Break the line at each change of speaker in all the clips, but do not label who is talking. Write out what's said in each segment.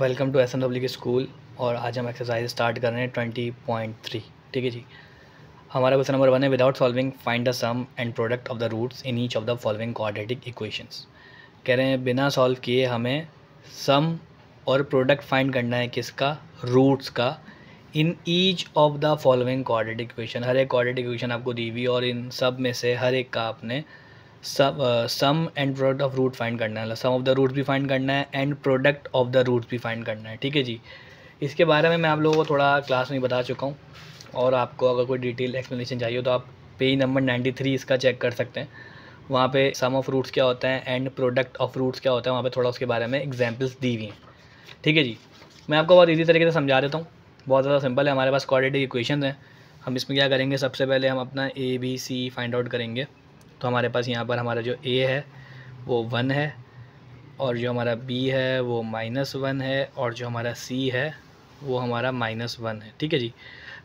welcome to S N W K school और आज हम एक्सरसाइज स्टार्ट कर रहे हैं ट्वेंटी पॉइंट थ्री ठीक है जी हमारा क्वेश्चन नंबर वन है without solving find the sum and product of the roots in each of the following quadratic equations कह रहे हैं बिना सॉल्व किए हमें सम और प्रोडक्ट फाइंड करना है किसका रूट्स का in each of the following quadratic equation हर एक क्वाड्रेटिक इक्वेशन आपको दी हुई और इन सब में से हर एक का आपने सब sum and product of root find करना है सम ऑफ द रूट्स भी फाइंड करना है and product of the roots भी फाइंड करना है ठीक है जी इसके बारे में मैं आप लोगों को थोड़ा क्लास में बता चुका हूँ और आपको अगर कोई डिटेल एक्सप्लेनेशन चाहिए तो आप पेज नंबर नाइन्टी थ्री इसका चेक कर सकते हैं वहाँ पे सम ऑफ रूट्स क्या होता है एंड प्रोडक्ट ऑफ रूट्स क्या होता है वहाँ पे थोड़ा उसके बारे में एग्जांपल्स दी हुई हैं ठीक है जी मैं आपको बहुत इजी तरीके से समझा देता हूँ बहुत ज़्यादा सिंपल है हमारे पास क्वाड्रेटिक इक्वेशन हैं हम इसमें क्या करेंगे सबसे पहले हम अपना A B C find out करेंगे तो हमारे पास यहाँ पर हमारा जो ए है वो वन है और जो हमारा बी है वो माइनस वन है और जो हमारा सी है वो हमारा माइनस वन है ठीक है जी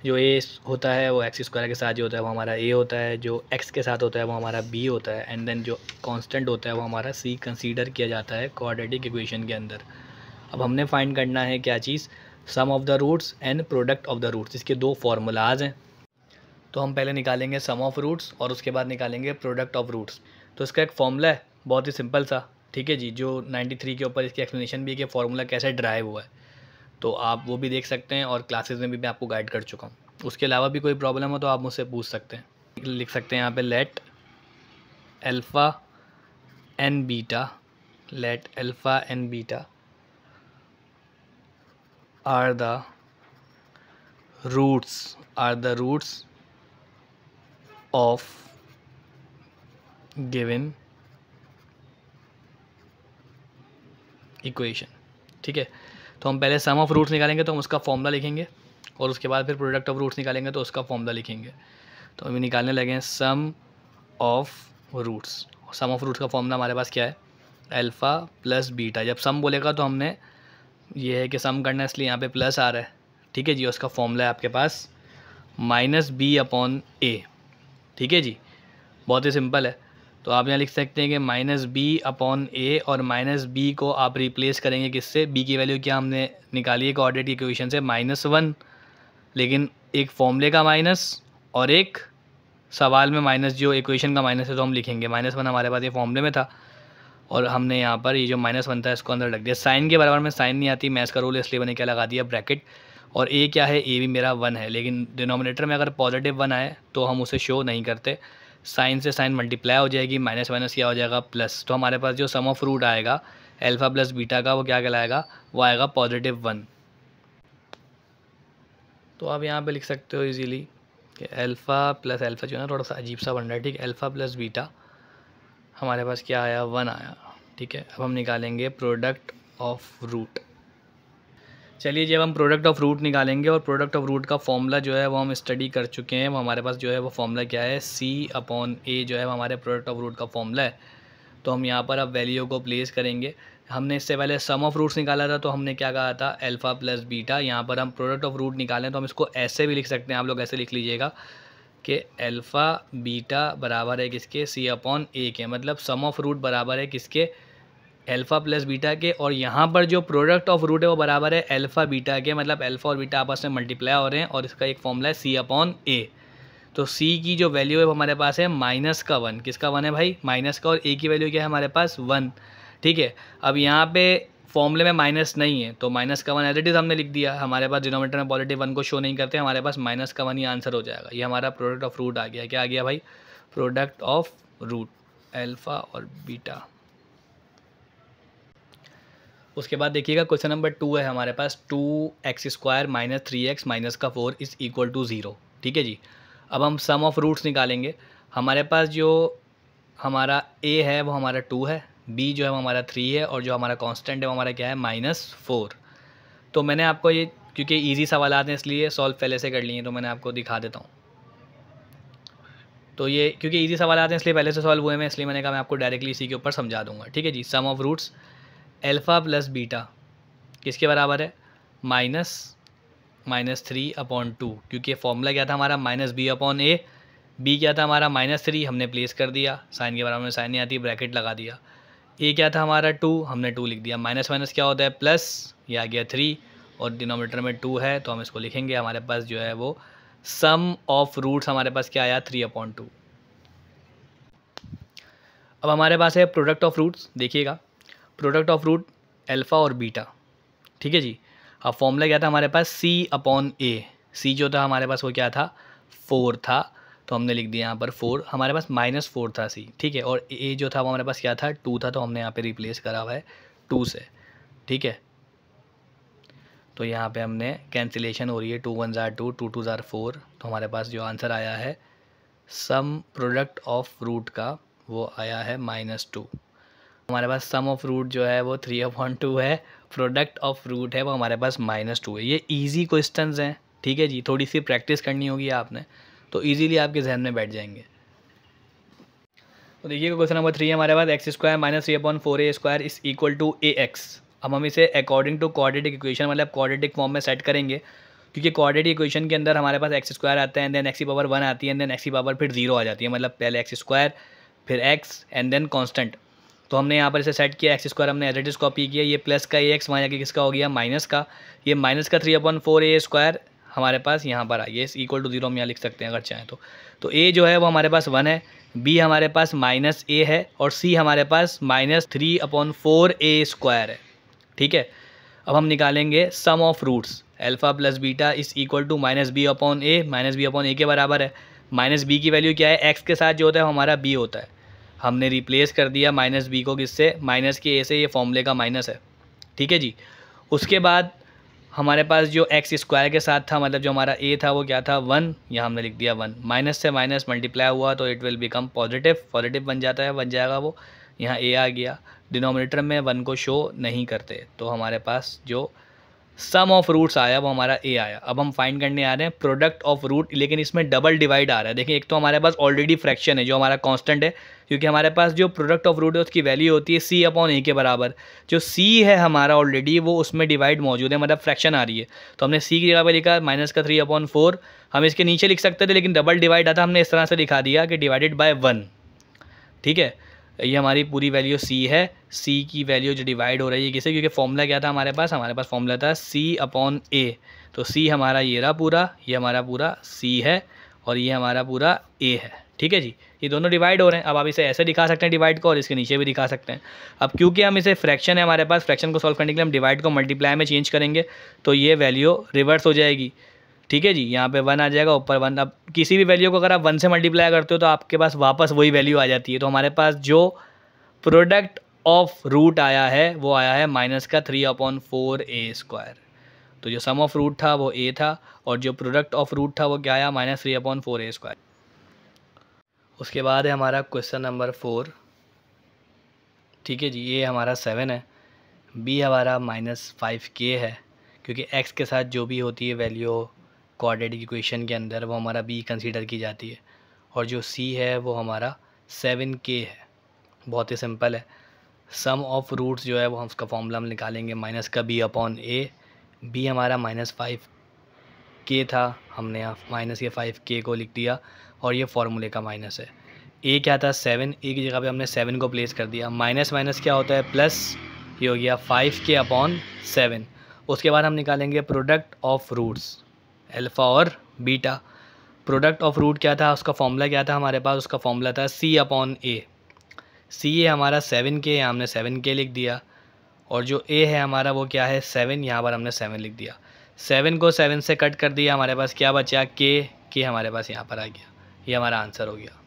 जो ए होता है वो एक्स स्क्वायर के साथ जो होता है वो हमारा ए होता है जो एक्स के साथ होता है वो हमारा बी होता है एंड देन जो कांस्टेंट होता है वो हमारा सी कंसीडर किया जाता है कोऑर्डिनेटिक इक्वेशन के अंदर अब हमने फाइंड करना है क्या चीज़ sum of the roots and product of the roots इसके दो फार्मूलाज हैं तो हम पहले निकालेंगे सम ऑफ रूट्स और उसके बाद निकालेंगे प्रोडक्ट ऑफ रूट्स तो इसका एक फॉर्मूला है बहुत ही सिंपल सा ठीक है जी जो 93 के ऊपर इसकी एक्सप्लेनेशन भी है कि फार्मूला कैसे ड्राइव हुआ है तो आप वो भी देख सकते हैं और क्लासेस में भी मैं आपको गाइड कर चुका हूँ उसके अलावा भी कोई प्रॉब्लम हो तो आप मुझसे पूछ सकते हैं लिख सकते हैं यहाँ पे let alpha and beta let alpha and beta are the roots are the roots of given equation ठीक है तो हम पहले सम ऑफ रूट्स निकालेंगे तो हम उसका फॉर्मूला लिखेंगे और उसके बाद फिर प्रोडक्ट ऑफ रूट्स निकालेंगे तो उसका फॉर्मूला लिखेंगे तो हम निकालने लगे हैं sum of roots sum of roots का फॉर्मूला हमारे पास क्या है अल्फ़ा प्लस बीटा जब सम बोलेगा तो हमने ये है कि सम करना इसलिए यहाँ पे प्लस आ रहा है ठीक है जी उसका फॉर्मूला है आपके पास माइनस बी अपॉन ए ठीक है जी बहुत ही सिंपल है तो आप यहाँ लिख सकते हैं कि माइनस बी अपॉन ए और माइनस बी को आप रिप्लेस करेंगे किससे बी की वैल्यू क्या हमने निकाली है कोऑर्डिनेट इक्वेशन से माइनस वन लेकिन एक फॉर्मूले का माइनस और एक सवाल में माइनस जो इक्वेशन का माइनस है तो हम लिखेंगे माइनस वन हमारे पास ये फॉर्मूले में था और हमने यहाँ पर ये जो माइनस वन था इसको अंदर रख दिया साइन के बराबर में साइन नहीं आती मैथ्स का रूल इसलिए मैंने क्या लगा दिया ब्रैकेट और ए क्या है ए भी मेरा वन है लेकिन डिनोमिनेटर में अगर पॉजिटिव वन आए तो हम उसे शो नहीं करते साइन से साइन मल्टीप्लाई हो जाएगी माइनस माइनस क्या हो जाएगा प्लस तो हमारे पास जो सम ऑफ रूट आएगा एल्फ़ा प्लस बीटा का वो क्या कहलाएगा वो आएगा पॉजिटिव वन तो आप यहाँ पे लिख सकते हो इजीली कि एल्फ़ा प्लस एल्फ़ा जो है ना थोड़ा सा अजीब सा बन रहा है ठीक है प्लस बीटा हमारे पास क्या आया वन आया ठीक है अब हम निकालेंगे प्रोडक्ट ऑफ रूट चलिए जब हम प्रोडक्ट ऑफ रूट निकालेंगे और प्रोडक्ट ऑफ रूट का फॉर्मूला जो है वो हम स्टडी कर चुके हैं वो हमारे पास जो है वो फॉर्मूला क्या है सी अपॉन ए जो है हमारे प्रोडक्ट ऑफ रूट का फॉर्मूला है तो हम यहाँ पर अब वैल्यू को प्लेस करेंगे हमने इससे पहले सम ऑफ रूट्स निकाला था तो हमने क्या कहा था अल्फ़ा प्लस बीटा यहाँ पर हम प्रोडक्ट ऑफ रूट निकालें तो हम इसको ऐसे भी लिख सकते हैं आप लोग ऐसे लिख लीजिएगा कि अल्फ़ा बीटा बराबर है किसके सी अपॉन ए के मतलब सम ऑफ रूट बराबर है किसके अल्फ़ा प्लस बीटा के और यहाँ पर जो प्रोडक्ट ऑफ रूट है वो बराबर है अल्फ़ा बीटा के मतलब अल्फ़ा और बीटा आपस में मल्टीप्लाई हो रहे हैं और इसका एक फॉर्मूला है सी अपॉन ए तो सी की जो वैल्यू है वो हमारे पास है माइनस का वन किसका वन है भाई माइनस का और ए की वैल्यू क्या है हमारे पास वन ठीक है अब यहाँ पे फॉर्मूले में माइनस नहीं है तो माइनस का वन एज इट इज़ हमने लिख दिया हमारे पास डिनोमीटर में पॉजिटिव वन को शो नहीं करते हमारे पास माइनस का वन ही आंसर हो जाएगा ये हमारा प्रोडक्ट ऑफ रूट आ गया क्या आ गया भाई प्रोडक्ट ऑफ रूट एल्फ़ा और बीटा उसके बाद देखिएगा क्वेश्चन नंबर टू है हमारे पास two x square minus three x minus का four is equal to zero ठीक है जी अब हम सम ऑफ रूट्स निकालेंगे हमारे पास जो हमारा ए है वो हमारा टू है बी जो है वो हमारा थ्री है और जो हमारा कांस्टेंट है वो हमारा क्या है माइनस फोर तो मैंने आपको ये क्योंकि इजी सवाल आते हैं इसलिए सॉल्व पहले से कर लिए तो मैंने आपको दिखा देता हूँ तो ये क्योंकि इजी सवाल आते हैं इसलिए पहले से सॉल्व हुए हैं इसलिए मैंने कहा मैं आपको डायरेक्टली इसी के ऊपर समझा दूंगा ठीक है जी sum of roots alpha plus beta किसके बराबर है minus minus three upon two क्योंकि फॉर्मूला क्या था हमारा minus b upon a b क्या था हमारा माइनस थ्री हमने प्लेस कर दिया साइन के बराबर में साइन नहीं आती ब्रैकेट लगा दिया ए क्या था हमारा टू हमने टू लिख दिया माइनस माइनस क्या होता है प्लस ये आ गया थ्री और डिनोमीटर में टू है तो हम इसको लिखेंगे हमारे पास जो है वो सम ऑफ रूट्स हमारे पास क्या आया थ्री अपॉन टू अब हमारे पास है प्रोडक्ट ऑफ रूट्स देखिएगा प्रोडक्ट ऑफ रूट एल्फ़ा और बीटा ठीक है जी अब फॉर्मूला क्या था हमारे पास सी अपॉन ए सी जो था हमारे पास वो क्या था फोर था तो हमने लिख दिया यहाँ पर फोर हमारे पास माइनस फोर था सी ठीक है और ए जो था वो हमारे पास क्या था टू था तो हमने यहाँ पे रिप्लेस करा हुआ है टू से ठीक है तो यहाँ पे हमने कैंसिलेशन हो रही है टू वन ज़ार टू टू टू ज़ार फोर तो हमारे पास जो आंसर आया है सम प्रोडक्ट ऑफ रूट का वो आया है माइनस टू हमारे पास सम ऑफ रूट जो है वो थ्री अपॉन टू है प्रोडक्ट ऑफ रूट है वो हमारे पास माइनस टू है ये ईजी क्वेश्चन हैं ठीक है जी थोड़ी सी प्रैक्टिस करनी होगी आपने तो ईजीली आपके जहन में बैठ जाएंगे तो देखिए क्वेश्चन नंबर थ्री हमारे पास x square minus three upon four a square is equal to a x अब हम इसे अकॉर्डिंग टू कॉर्डिनेटिक इक्वेशन मतलब कॉर्डिनेटिक फॉर्म में सेट करेंगे क्योंकि कॉर्डिनेट इक्वेशन के अंदर हमारे पास एक्स स्क्वायर आता है एंड देन एक्स की पावर वन आती है एंड देन एक्स की पावर फिर जीरो आ जाती है मतलब पहले एक्स स्क्वायर फिर एक्स एंड देन कॉन्स्टेंट तो हमने यहाँ पर इसे सेट किया एक्स स्क्वायर हमने एज कॉपी किया ये प्लस का ए एक्स वहाँ जाके किसका हो गया माइनस का ये माइनस का three upon four a square हमारे पास यहाँ पर आई इस इक्वल टू जीरो हम यहाँ लिख सकते हैं अगर चाहें तो तो ए जो है वो हमारे पास वन है बी हमारे पास माइनस ए है और सी हमारे पास minus three upon four a square है ठीक है अब हम निकालेंगे sum of roots alpha plus beta is equal to minus b upon a minus b upon a के बराबर है माइनस बी की वैल्यू क्या है एक्स के साथ जो होता है हमारा बी होता है हमने रिप्लेस कर दिया माइनस बी को किससे माइनस के ए से ये फॉर्मूले का माइनस है ठीक है जी उसके बाद हमारे पास जो एक्स स्क्वायर के साथ था मतलब जो हमारा ए था वो क्या था वन यहाँ हमने लिख दिया वन माइनस से माइनस मल्टीप्लाई हुआ तो it will become positive positive बन जाता है बन जाएगा वो यहाँ ए आ गया डिनोमिनेटर में वन को शो नहीं करते तो हमारे पास जो सम ऑफ रूट्स आया वो हमारा ए आया अब हम फाइंड करने आ रहे हैं प्रोडक्ट ऑफ रूट लेकिन इसमें डबल डिवाइड आ रहा है देखिए एक तो हमारे पास ऑलरेडी फ्रैक्शन है जो हमारा कांस्टेंट है क्योंकि हमारे पास जो प्रोडक्ट ऑफ रूट है उसकी वैल्यू होती है सी अपॉन ए के बराबर जो सी है हमारा ऑलरेडी वो उसमें डिवाइड मौजूद है मतलब फ्रैक्शन आ रही है तो हमने सी की जगह पर लिखा माइनस का थ्री अपॉन फोर हम इसके नीचे लिख सकते थे लेकिन डबल डिवाइड आता हमने इस तरह से लिखा दिया कि डिवाइडेड बाय वन ठीक है ये हमारी पूरी वैल्यू सी है सी की वैल्यू जो डिवाइड हो रही है किसे क्योंकि फॉर्मूला क्या था हमारे पास हमारे पास फॉर्मूला था सी अपॉन ए तो सी हमारा ये रहा पूरा ये हमारा पूरा सी है और ये हमारा पूरा ए है ठीक है जी ये दोनों डिवाइड हो रहे हैं अब आप इसे ऐसे दिखा सकते हैं डिवाइड को और इसके नीचे भी दिखा सकते हैं अब क्योंकि हम इसे फ्रैक्शन है हमारे पास फ्रैक्शन को सॉल्व करने के लिए हम डिवाइड को मल्टीप्लाई में चेंज करेंगे तो ये वैल्यू रिवर्स हो जाएगी ठीक है जी यहाँ पे वन आ जाएगा ऊपर वन अब किसी भी वैल्यू को अगर आप वन से मल्टीप्लाई करते हो तो आपके पास वापस वही वैल्यू आ जाती है तो हमारे पास जो प्रोडक्ट ऑफ रूट आया है वो आया है माइनस का three upon four a square तो जो सम ऑफ रूट था वो ए था और जो प्रोडक्ट ऑफ रूट था वो क्या आया minus three upon four a square उसके बाद है हमारा क्वेश्चन नंबर फोर ठीक है जी ये हमारा सेवन है बी हमारा माइनस फाइव के है क्योंकि एक्स के साथ जो भी होती है वैल्यू क्वाड्रेटिक इक्वेशन के अंदर वो हमारा बी कंसीडर की जाती है और जो सी है वो हमारा सेवन के है बहुत ही सिंपल है सम ऑफ रूट्स जो है वो हम उसका फॉर्मूला हम निकालेंगे माइनस का बी अपॉन ए बी हमारा माइनस फाइव के था हमने यहाँ माइनस ये फाइव के को लिख दिया और ये फार्मूले का माइनस है ए क्या था सेवन ए की जगह पे हमने सेवन को प्लेस कर दिया माइनस माइनस क्या होता है प्लस ये हो गया फाइव के अपॉन सेवन उसके बाद हम निकालेंगे प्रोडक्ट ऑफ रूट्स अल्फ़ा और बीटा प्रोडक्ट ऑफ रूट क्या था उसका फॉर्मूला क्या था हमारे पास उसका फॉर्मूला था सी अपॉन ए सी ए हमारा सेवन के है हमने सेवन के लिख दिया और जो ए है हमारा वो क्या है सेवन यहाँ पर हमने सेवन लिख दिया सेवन को सेवन से कट कर दिया हमारे पास क्या बचा के के हमारे पास यहाँ पर आ गया ये हमारा आंसर हो गया